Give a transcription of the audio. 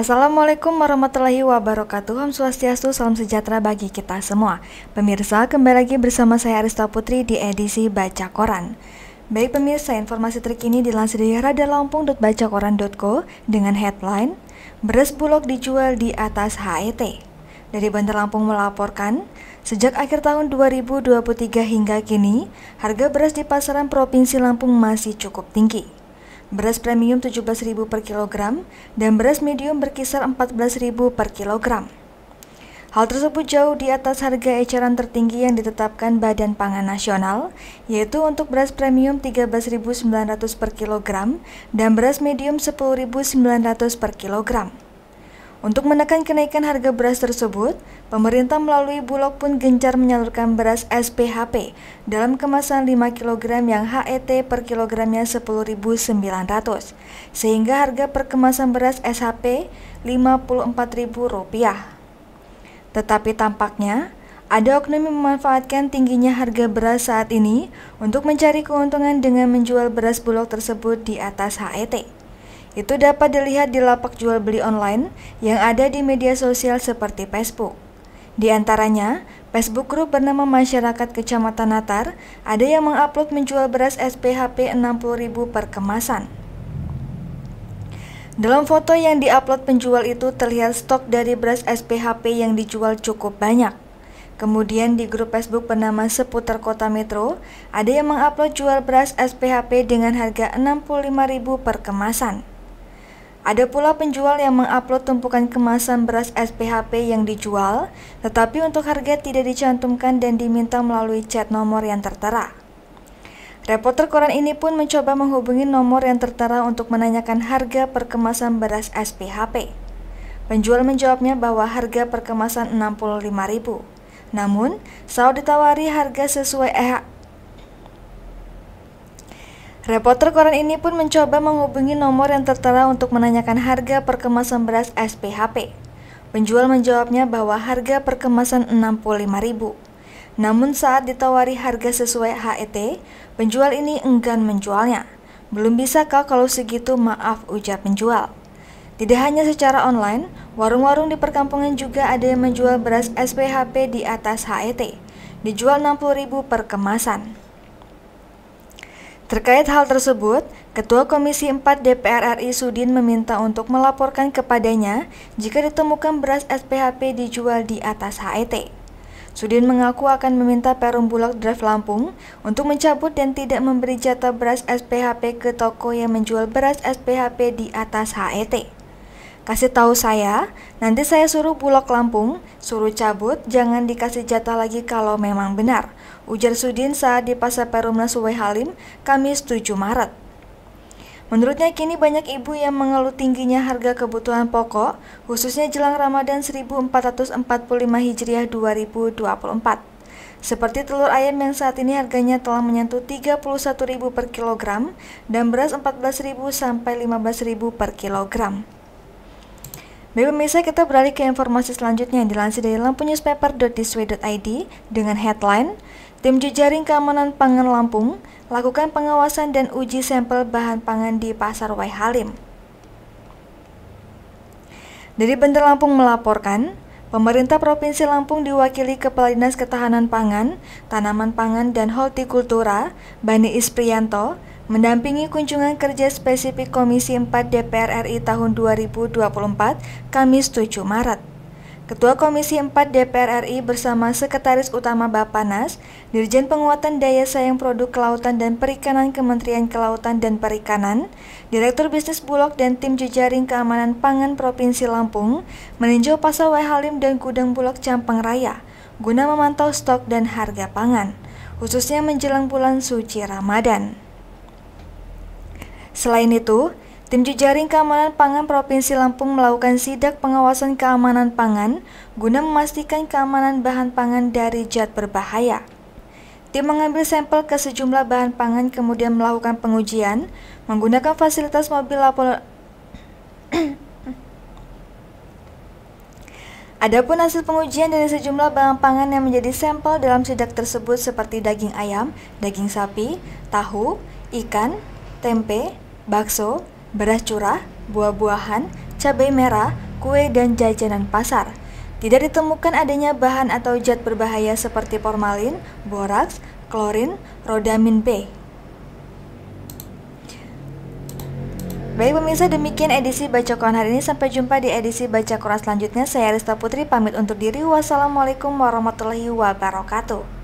Assalamualaikum warahmatullahi wabarakatuh Om Swastiastu, salam sejahtera bagi kita semua Pemirsa, kembali lagi bersama saya Arista Putri di edisi Baca Koran Baik pemirsa, informasi terkini dilansir dari radalampung.bacakoran.co dengan headline Beras Bulog dijual di atas HET dari Bandar Lampung melaporkan, sejak akhir tahun 2023 hingga kini, harga beras di pasaran Provinsi Lampung masih cukup tinggi beras premium 17.000 per kilogram, dan beras medium berkisar 14.000 per kilogram. Hal tersebut jauh di atas harga eceran tertinggi yang ditetapkan Badan Pangan Nasional, yaitu untuk beras premium 13.900 per kilogram dan beras medium 10.900 per kilogram. Untuk menekan kenaikan harga beras tersebut, pemerintah melalui Bulog pun gencar menyalurkan beras SPHP dalam kemasan 5 kg yang HET per kilogramnya 10.900, sehingga harga per kemasan beras SHP Rp54.000. Tetapi tampaknya, ada oknum yang memanfaatkan tingginya harga beras saat ini untuk mencari keuntungan dengan menjual beras bulog tersebut di atas HET. Itu dapat dilihat di lapak jual beli online yang ada di media sosial seperti Facebook. Di antaranya, Facebook Group bernama Masyarakat Kecamatan Natar ada yang mengupload menjual beras SPHP 60.000 per kemasan. Dalam foto yang diupload penjual itu terlihat stok dari beras SPHP yang dijual cukup banyak. Kemudian di grup Facebook bernama Seputar Kota Metro, ada yang mengupload jual beras SPHP dengan harga 65.000 per kemasan. Ada pula penjual yang mengupload tumpukan kemasan beras SPHP yang dijual, tetapi untuk harga tidak dicantumkan dan diminta melalui chat nomor yang tertera. Reporter koran ini pun mencoba menghubungi nomor yang tertera untuk menanyakan harga per kemasan beras SPHP. Penjual menjawabnya bahwa harga per kemasan perkemasan 65.000. Namun, saat ditawari harga sesuai Reporter koran ini pun mencoba menghubungi nomor yang tertera untuk menanyakan harga perkemasan beras SPHP. Penjual menjawabnya bahwa harga perkemasan 65.000. Namun saat ditawari harga sesuai HET, penjual ini enggan menjualnya. Belum bisa kau kalau segitu maaf ujar penjual. Tidak hanya secara online, warung-warung di perkampungan juga ada yang menjual beras SPHP di atas HET. Dijual 60.000 per kemasan. Terkait hal tersebut, Ketua Komisi 4 DPR RI Sudin meminta untuk melaporkan kepadanya jika ditemukan beras SPHP dijual di atas HET. Sudin mengaku akan meminta Perum Bulog Draft Lampung untuk mencabut dan tidak memberi jatah beras SPHP ke toko yang menjual beras SPHP di atas HET. Kasih tahu saya, nanti saya suruh Bulog Lampung, suruh cabut, jangan dikasih jatah lagi kalau memang benar. Ujar Sudin saat di Pasar Perumnas Suwai Halim, Kamis 7 Maret. Menurutnya kini banyak ibu yang mengeluh tingginya harga kebutuhan pokok, khususnya jelang Ramadan 1445 Hijriah 2024. Seperti telur ayam yang saat ini harganya telah menyentuh 31.000 per kilogram dan beras 14.000 sampai 15.000 per kilogram. Baik pemirsa, kita beralih ke informasi selanjutnya yang dilansir dari lampunyuspaper.diswe.id dengan headline Tim Jejaring Keamanan Pangan Lampung lakukan pengawasan dan uji sampel bahan pangan di Pasar Wai Halim. Dari Bandar Lampung melaporkan, Pemerintah Provinsi Lampung diwakili Kepala Dinas Ketahanan Pangan, Tanaman Pangan dan Hortikultura, Bani Isprianto, Mendampingi kunjungan kerja spesifik Komisi 4 DPR RI tahun 2024, Kamis 7 Maret. Ketua Komisi 4 DPR RI bersama Sekretaris Utama Bapanas, Dirjen Penguatan Daya Sayang Produk Kelautan dan Perikanan Kementerian Kelautan dan Perikanan, Direktur Bisnis Bulog dan Tim Jejaring Keamanan Pangan Provinsi Lampung meninjau Pasar Wai Halim dan Gudang Bulog Campang Raya guna memantau stok dan harga pangan, khususnya menjelang bulan suci Ramadan. Selain itu, Tim Jejaring Keamanan Pangan Provinsi Lampung melakukan sidak pengawasan keamanan pangan guna memastikan keamanan bahan pangan dari zat berbahaya. Tim mengambil sampel ke sejumlah bahan pangan kemudian melakukan pengujian menggunakan fasilitas mobil lapor. Adapun hasil pengujian dari sejumlah bahan pangan yang menjadi sampel dalam sidak tersebut seperti daging ayam, daging sapi, tahu, ikan, tempe, bakso, beras curah, buah-buahan, cabai merah, kue, dan jajanan pasar. Tidak ditemukan adanya bahan atau zat berbahaya seperti formalin, boraks, klorin, rodamin B. Baik pemirsa demikian edisi Baca Koran hari ini Sampai jumpa di edisi Baca Koran selanjutnya Saya Rista Putri pamit untuk diri Wassalamualaikum warahmatullahi wabarakatuh